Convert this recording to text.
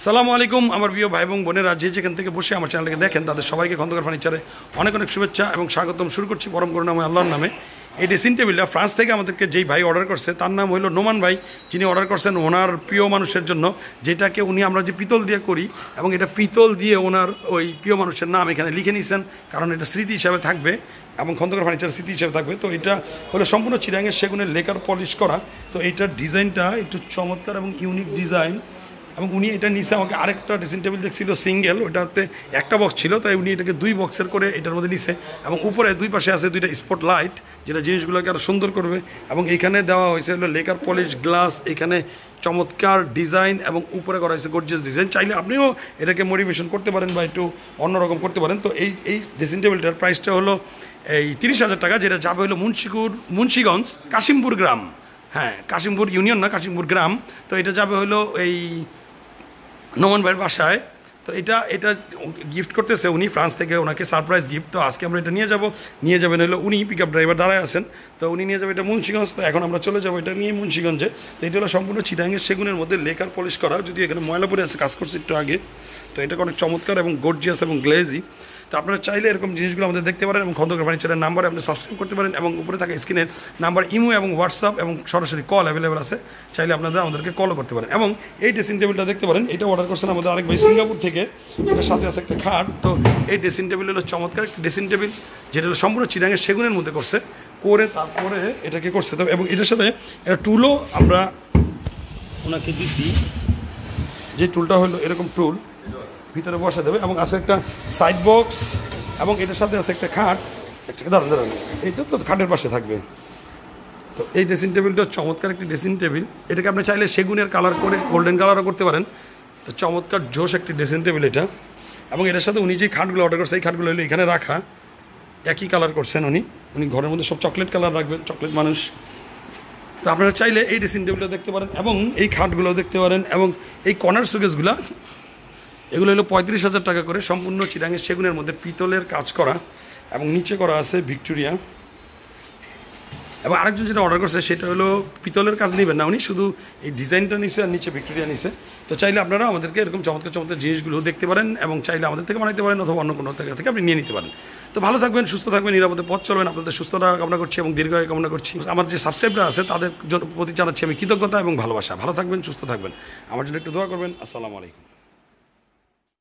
আসসালামু আলাইকুম আমার প্রিয় ভাই এবং বোনেরা যে যেখান থেকে বসে আমার চ্যানেলকে দেখেন তাদের সবাইকে খন্দকার ফার্নিচারে অনেক অনেক শুভেচ্ছা এবং স্বাগতম শুরু করছি পরম আমি আল্লাহর নামে এই ড্রেসিং টেবিলটা ফ্রান্স থেকে আমাদেরকে যেই ভাই অর্ডার করছে তার নাম হলো নোমান ভাই যিনি অর্ডার করছেন ওনার প্রিয় মানুষের জন্য যেটাকে উনি আমরা যে পিতল দিয়ে করি এবং এটা পিতল দিয়ে ওনার ওই প্রিয় মানুষের নাম এখানে লিখে নিয়েছেন কারণ এটা স্মৃতি হিসাবে থাকবে এবং খন্দকার ফার্নিচার স্মৃতি হিসাবে থাকবে তো এটা হলো সম্পূর্ণ চিরাঙের সেগুনের লেকার পলিশ করা তো এইটার ডিজাইনটা একটু চমৎকার এবং ইউনিক ডিজাইন এবং উনি এটা নিচে আমাকে আরেকটা ড্রেসিং টেবিল দেখছিল সিঙ্গেল ওটাতে একটা বক্স ছিল তাই উনি এটাকে দুই বক্সের করে এটার মধ্যে নিছে এবং উপরে দুই পাশে আছে দুইটা স্পট লাইট যেটা জিনিসগুলোকে আরও সুন্দর করবে এবং এখানে দেওয়া হয়েছে হলো লেকার পলিশ গ্লাস এখানে চমৎকার ডিজাইন এবং উপরে করা হয়েছে গর্জিয়াস ডিজাইন চাইলে আপনিও এটাকে মোটিভেশন করতে পারেন বা একটু অন্যরকম করতে পারেন তো এই এই ড্রেসিং টেবিলটার প্রাইসটা হলো এই তিরিশ হাজার টাকা যেটা যাবে হলো মুন্সিকুর মুন্সিগঞ্জ কাশিমপুর গ্রাম হ্যাঁ কাশিমপুর ইউনিয়ন না কাশিমপুর গ্রাম তো এটা যাবে হলো এই নমন ভাইয়ের বাসায় তো এটা এটা গিফট করতেছে উনি ফ্রান্স থেকে ওনাকে সারপ্রাইজ গিফট তো আজকে আমরা এটা নিয়ে যাব নিয়ে যাবেন হলো উনি পিক আপ ড্রাইভার দাঁড়ায় আছেন তো উনি নিয়ে যাবে এটা মুন্সিগঞ্জ তো এখন আমরা চলে যাবো এটা নিয়ে মুন্সিগঞ্জে তো এটা হলো সম্পূর্ণ চিটাঙ্গের সেগুনের মধ্যে লেকার পলিশ করা যদি এখানে ময়লাপুরে আছে কাজ করছে একটু আগে তো এটা অনেক চমৎকার এবং গর্জিয়াস এবং গ্লেজি তো আপনারা চাইলে এরকম জিনিসগুলো আমাদের দেখতে পারেন এবং খন্দকার ফার্নিচারের নাম্বারে আপনি সাবস্ক্রাইব করতে পারেন এবং উপরে থাকা স্ক্রিনের নাম্বার ইমো এবং হোয়াটসঅ্যাপ এবং সরাসরি কল অ্যাভেলেবেল আছে চাইলে আপনারা আমাদেরকে কলও করতে পারেন এবং এই ড্রেসিং টেবিলটা দেখতে পারেন এটা অর্ডার করছেন আমাদের আরেক ভাই সিঙ্গাপুর থেকে এটার সাথে আছে একটা খাট তো এই ড্রেসিং টেবিল হলো চমৎকার ড্রেসিং টেবিল যেটা হলো সম্পূর্ণ চিরাঙের সেগুনের মধ্যে করছে করে তারপরে এটাকে করছে এবং এটার সাথে একটা টুলও আমরা ওনাকে দিছি যে টুলটা হলো এরকম টুল ভিতরে বসা দেবে এবং আছে একটা সাইড বক্স এবং এটার সাথে আছে একটা খাট একটা দাঁড়ান দাঁড়ান তো খাটের পাশে থাকবে তো এই ড্রেসিং টেবিলটা চমৎকার একটি ড্রেসিং টেবিল এটাকে আপনি চাইলে সেগুনের কালার করে গোল্ডেন কালারও করতে পারেন তো চমৎকার জোশ একটি ড্রেসিং টেবিল এটা এবং এটার সাথে উনি যে খাটগুলো অর্ডার করছে এই খাটগুলো হলো এখানে রাখা একই কালার করছেন উনি উনি ঘরের মধ্যে সব চকলেট কালার রাখবেন চকলেট মানুষ তো আপনারা চাইলে এই ড্রেসিং টেবিলটা দেখতে পারেন এবং এই খাটগুলো দেখতে পারেন এবং এই কর্নার সুকেসগুলো এগুলো হলো পঁয়ত্রিশ হাজার টাকা করে সম্পূর্ণ চিরাঙের সেগুনের মধ্যে পিতলের কাজ করা এবং নিচে করা আছে ভিক্টোরিয়া এবং আরেকজন যেটা অর্ডার করছে সেটা হলো পিতলের কাজ নেবেন না উনি শুধু এই ডিজাইনটা নিছে আর নিচে ভিক্টোরিয়া নিছে তো চাইলে আপনারা আমাদেরকে এরকম চমৎকার চমৎকার জিনিসগুলো দেখতে পারেন এবং চাইলে আমাদের থেকে বানাইতে পারেন অথবা অন্য কোনো জায়গা থেকে আপনি নিয়ে নিতে পারেন তো ভালো থাকবেন সুস্থ থাকবেন নিরাপদে পথ চলবেন আপনাদের সুস্থতা কামনা করছি এবং দীর্ঘায় কামনা করছি আমার যে সাবস্ক্রাইবরা আছে তাদের প্রতি জানাচ্ছি আমি কৃতজ্ঞতা এবং ভালোবাসা ভালো থাকবেন সুস্থ থাকবেন আমার জন্য একটু দোয়া করবেন আসসালামু আলাইকুম